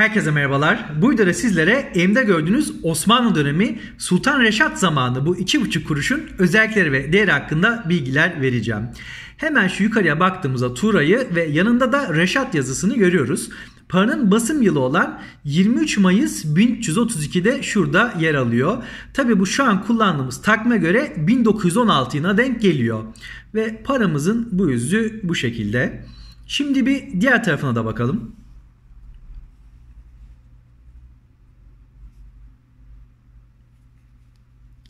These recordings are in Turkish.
Herkese merhabalar. Bu videoda sizlere elimde gördüğünüz Osmanlı dönemi Sultan Reşat zamanı bu iki buçuk kuruşun özellikleri ve değeri hakkında bilgiler vereceğim. Hemen şu yukarıya baktığımızda Tura'yı ve yanında da Reşat yazısını görüyoruz. Paranın basım yılı olan 23 Mayıs 1332'de şurada yer alıyor. Tabi bu şu an kullandığımız takma göre 1916'ına denk geliyor. Ve paramızın bu yüzü bu şekilde. Şimdi bir diğer tarafına da bakalım.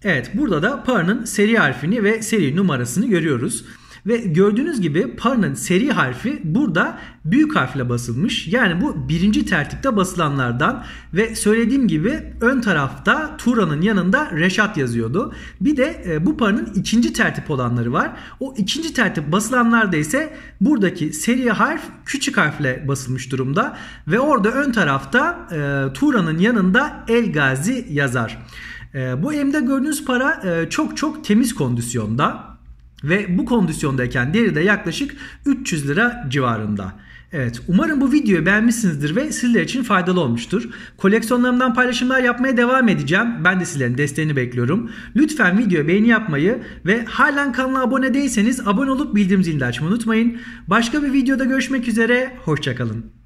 Evet burada da paranın seri harfini ve seri numarasını görüyoruz. Ve gördüğünüz gibi paranın seri harfi burada büyük harfle basılmış. Yani bu birinci tertipte basılanlardan ve söylediğim gibi ön tarafta Turan'ın yanında Reşat yazıyordu. Bir de e, bu paranın ikinci tertip olanları var. O ikinci tertip basılanlarda ise buradaki seri harf küçük harfle basılmış durumda. Ve orada ön tarafta e, Turan'ın yanında El Gazi yazar. Ee, bu elimde gördüğünüz para e, çok çok temiz kondisyonda. Ve bu kondisyondayken değeri de yaklaşık 300 lira civarında. Evet umarım bu videoyu beğenmişsinizdir ve sizler için faydalı olmuştur. Koleksiyonlarımdan paylaşımlar yapmaya devam edeceğim. Ben de sizlerin desteğini bekliyorum. Lütfen videoya beğeni yapmayı ve halen kanala abone değilseniz abone olup bildirim zilini açmayı unutmayın. Başka bir videoda görüşmek üzere. Hoşçakalın.